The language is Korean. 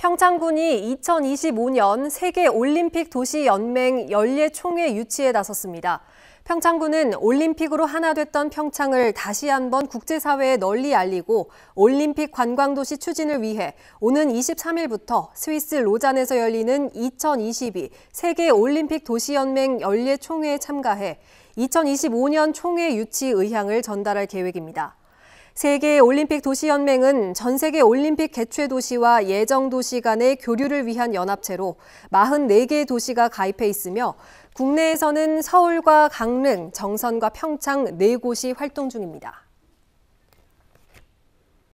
평창군이 2025년 세계올림픽 도시연맹 연례총회 유치에 나섰습니다. 평창군은 올림픽으로 하나 됐던 평창을 다시 한번 국제사회에 널리 알리고 올림픽 관광도시 추진을 위해 오는 23일부터 스위스 로잔에서 열리는 2022 세계올림픽 도시연맹 연례총회에 참가해 2025년 총회 유치 의향을 전달할 계획입니다. 세계 올림픽 도시연맹은 전 세계 올림픽 개최 도시와 예정 도시 간의 교류를 위한 연합체로 44개 도시가 가입해 있으며 국내에서는 서울과 강릉, 정선과 평창 4곳이 활동 중입니다.